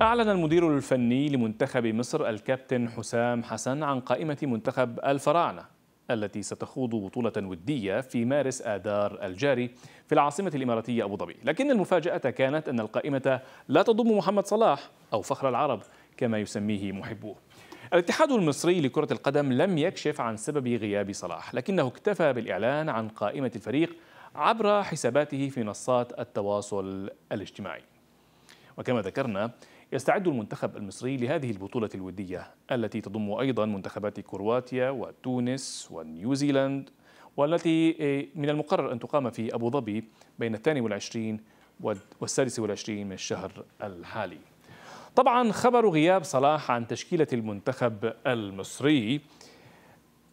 أعلن المدير الفني لمنتخب مصر الكابتن حسام حسن عن قائمة منتخب الفراعنة التي ستخوض بطولة ودية في مارس آذار الجاري في العاصمة الإماراتية أبو ظبي لكن المفاجأة كانت أن القائمة لا تضم محمد صلاح أو فخر العرب كما يسميه محبوه الاتحاد المصري لكرة القدم لم يكشف عن سبب غياب صلاح لكنه اكتفى بالإعلان عن قائمة الفريق عبر حساباته في منصات التواصل الاجتماعي وكما ذكرنا يستعد المنتخب المصري لهذه البطولة الودية التي تضم أيضا منتخبات كرواتيا وتونس ونيوزيلاند والتي إيه، من المقرر أن تقام في أبو ظبي بين الثاني والعشرين والسادس والعشرين من الشهر الحالي طبعا خبر غياب صلاح عن تشكيلة المنتخب المصري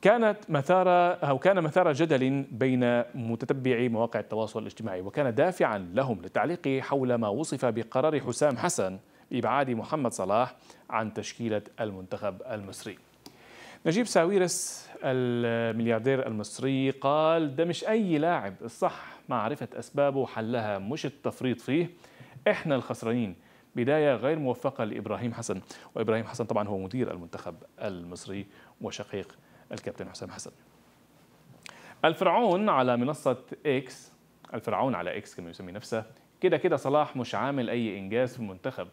كانت مثارة أو كان مثار جدل بين متتبعي مواقع التواصل الاجتماعي وكان دافعا لهم للتعليق حول ما وصف بقرار حسام حسن لإبعاد محمد صلاح عن تشكيلة المنتخب المصري نجيب ساويرس الملياردير المصري قال ده مش أي لاعب الصح معرفة أسبابه حلها مش التفريط فيه إحنا الخسرانين بداية غير موفقة لإبراهيم حسن وإبراهيم حسن طبعا هو مدير المنتخب المصري وشقيق الكابتن حسام حسن الفرعون على منصة إكس الفرعون على إكس كما يسمي نفسه كده كده صلاح مش عامل أي إنجاز في المنتخب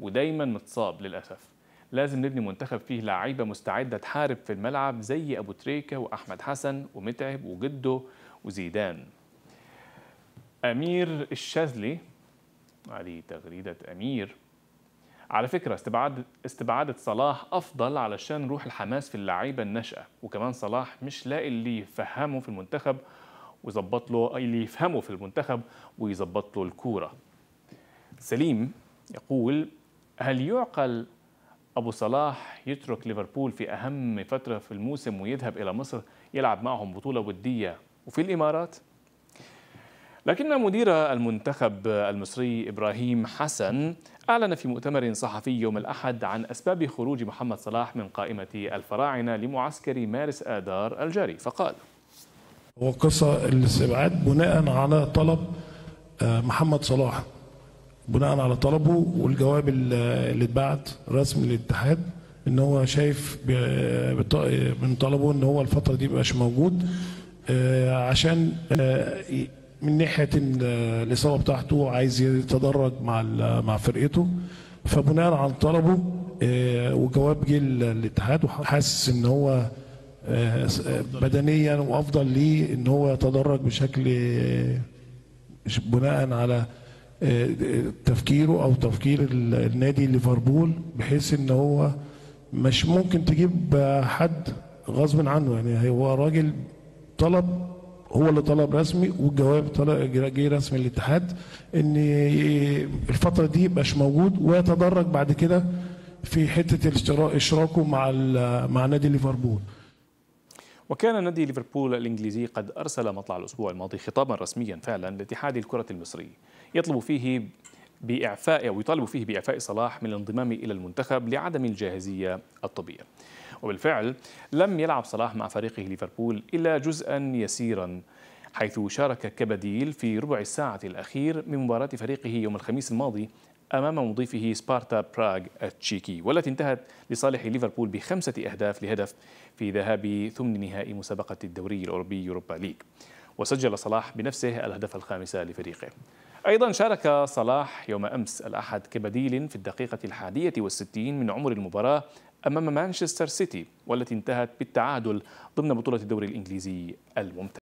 ودايما متصاب للأسف لازم نبني منتخب فيه لعيبة مستعدة تحارب في الملعب زي أبو تريكة وأحمد حسن ومتعب وجده وزيدان أمير الشاذلي هذه تغريدة أمير على فكرة استبعاد استبعادة صلاح أفضل علشان روح الحماس في اللعيبة الناشئة وكمان صلاح مش لاقي اللي يفهمه في المنتخب ويظبط له اللي يفهمه في المنتخب ويظبط له الكورة سليم يقول هل يعقل أبو صلاح يترك ليفربول في أهم فترة في الموسم ويذهب إلى مصر يلعب معهم بطولة ودية وفي الإمارات؟ لكن مدير المنتخب المصري إبراهيم حسن أعلن في مؤتمر صحفي يوم الأحد عن أسباب خروج محمد صلاح من قائمة الفراعنة لمعسكر مارس آذار الجاري فقال هو قصة الاستبعاد بناء على طلب آه، محمد صلاح بناء على طلبه والجواب اللي اتبعت رسمي للاتحاد ان هو شايف من طلبه ان هو الفتره دي مبقاش موجود آه، عشان آه، من ناحيه الاصابه بتاعته عايز يتدرج مع مع فرقته فبناء على طلبه آه، وجواب جه الاتحاد وحاسس ان هو بدنيا وافضل ليه ان هو يتدرج بشكل بناء على آه، تفكيره او تفكير النادي ليفربول بحيث ان هو مش ممكن تجيب حد غصب عنه يعني هو راجل طلب هو اللي طلب رسمي والجواب جه رسمي الاتحاد ان الفتره دي يبقاش موجود ويتدرج بعد كده في حته اشتراكه مع مع نادي ليفربول وكان نادي ليفربول الإنجليزي قد أرسل مطلع الأسبوع الماضي خطابا رسميا فعلا لاتحاد الكرة المصري يطلب فيه بإعفاء أو يطالب فيه بإعفاء صلاح من الانضمام إلى المنتخب لعدم الجاهزية الطبية وبالفعل لم يلعب صلاح مع فريقه ليفربول إلا جزءا يسيرا حيث شارك كبديل في ربع الساعة الأخير من مباراة فريقه يوم الخميس الماضي أمام مضيفه سبارتا براغ التشيكي والتي انتهت لصالح ليفربول بخمسة أهداف لهدف في ذهاب ثمن نهائي مسابقة الدوري الأوروبي يوروبا ليج وسجل صلاح بنفسه الهدف الخامس لفريقه أيضا شارك صلاح يوم أمس الأحد كبديل في الدقيقة الحادية والستين من عمر المباراة أمام مانشستر سيتي والتي انتهت بالتعادل ضمن بطولة الدوري الإنجليزي الممتاز